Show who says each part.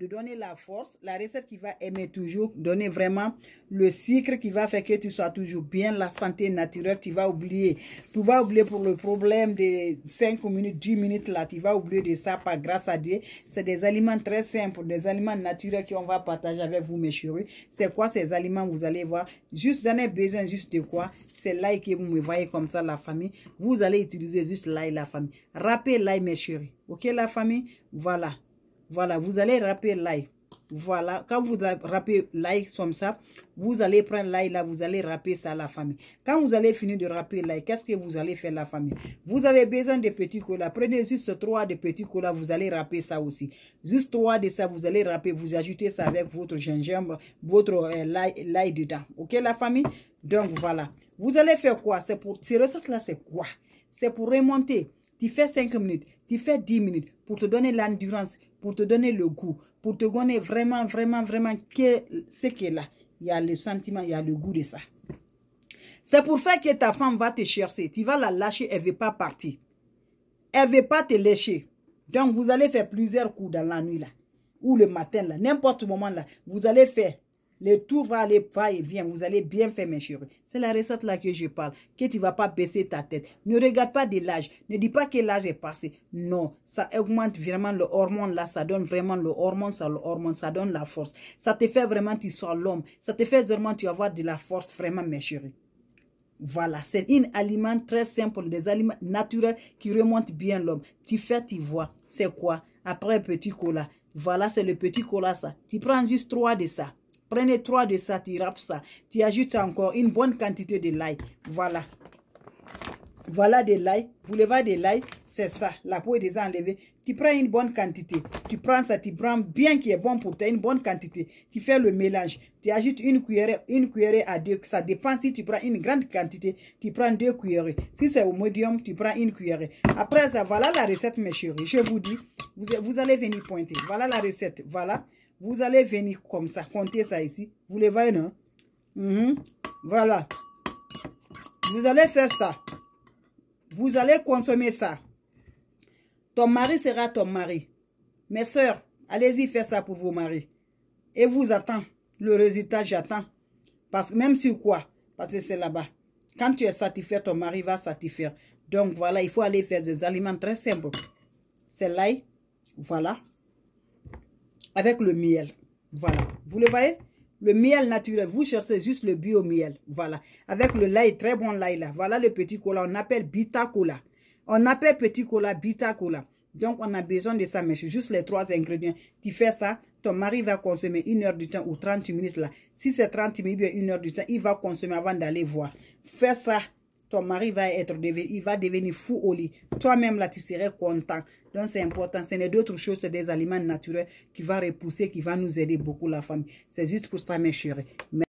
Speaker 1: de donner la force, la recette qui va aimer toujours, donner vraiment le cycle qui va faire que tu sois toujours bien, la santé naturelle, tu vas oublier. Tu vas oublier pour le problème de 5 minutes, 10 minutes là, tu vas oublier de ça par grâce à Dieu. C'est des aliments très simples, des aliments naturels qu'on va partager avec vous mes chéris. C'est quoi ces aliments, vous allez voir. Juste, j'en ai besoin juste de quoi C'est l'ail que vous me voyez comme ça, la famille. Vous allez utiliser juste l'ail, la famille. Rappelez l'ail mes chéris. Ok la famille Voilà. Voilà, vous allez râper l'ail. Voilà, quand vous râpez l'ail comme ça, vous allez prendre l'ail là, vous allez râper ça à la famille. Quand vous allez finir de râper l'ail, qu'est-ce que vous allez faire la famille Vous avez besoin de petits colas. Prenez juste trois de petits colas, vous allez râper ça aussi. Juste trois de ça, vous allez râper, vous ajoutez ça avec votre gingembre, votre euh, l'ail dedans. Ok la famille Donc voilà. Vous allez faire quoi pour, Ces recettes là, c'est quoi C'est pour remonter tu fais 5 minutes, tu fais 10 minutes pour te donner l'endurance, pour te donner le goût, pour te donner vraiment, vraiment, vraiment ce qui est là. Il y a le sentiment, il y a le goût de ça. C'est pour ça que ta femme va te chercher. Tu vas la lâcher, elle ne veut pas partir. Elle ne veut pas te lécher. Donc, vous allez faire plusieurs coups dans la nuit, là. Ou le matin, là. N'importe moment, là. Vous allez faire le tout va aller pas et vient. Vous allez bien faire, mes chéris. C'est la recette là que je parle. Que tu ne vas pas baisser ta tête. Ne regarde pas de l'âge. Ne dis pas que l'âge est passé. Non. Ça augmente vraiment le hormone là. Ça donne vraiment le hormone. Ça, le hormone. Ça donne la force. Ça te fait vraiment tu sois l'homme. Ça te fait vraiment tu avoir de la force vraiment, mes chéris. Voilà, c'est un aliment très simple, des aliments naturels qui remontent bien l'homme. Tu fais, tu vois, c'est quoi Après un petit cola. Voilà, c'est le petit cola ça. Tu prends juste trois de ça. Prenez trois de ça, tu râpes ça. Tu ajoutes encore une bonne quantité de l'ail. Voilà. Voilà de l'ail. Vous levez de l'ail, c'est ça. La peau est déjà enlevée. Tu prends une bonne quantité. Tu prends ça, tu prends bien qui est bon pour toi, une bonne quantité. Tu fais le mélange. Tu ajoutes une cuillerée, une cuillerée à deux. Ça dépend si tu prends une grande quantité, tu prends deux cuillerées. Si c'est au médium, tu prends une cuillerée. Après ça, voilà la recette, mes chéris. Je vous dis, vous allez venir pointer. Voilà la recette. Voilà. Vous allez venir comme ça, compter ça ici. Vous les voyez, non mhm. Voilà. Vous allez faire ça. Vous allez consommer ça. Ton mari sera ton mari. Mes soeurs, allez-y faire ça pour vos maris. Et vous attend. Le résultat, j'attends. Parce que même sur quoi Parce que c'est là-bas. Quand tu es satisfait, ton mari va satisfaire. Donc voilà, il faut aller faire des aliments très simples. C'est l'ail. Voilà avec le miel. Voilà. Vous le voyez Le miel naturel. Vous cherchez juste le bio miel. Voilà. Avec le lait, très bon lait là. Voilà le petit cola. On appelle bitacola. On appelle petit cola bitacola. Donc, on a besoin de ça, mais c'est juste les trois ingrédients. Tu fais ça, ton mari va consommer une heure du temps ou 30 minutes là. Si c'est 30 minutes, une heure du temps, il va consommer avant d'aller voir. Fais ça ton mari va, être, il va devenir fou au lit. Toi-même, là, tu serais content. Donc, c'est important. Ce n'est d'autres choses, c'est des aliments naturels qui vont repousser, qui vont nous aider beaucoup, la famille. C'est juste pour ça, mes chéris.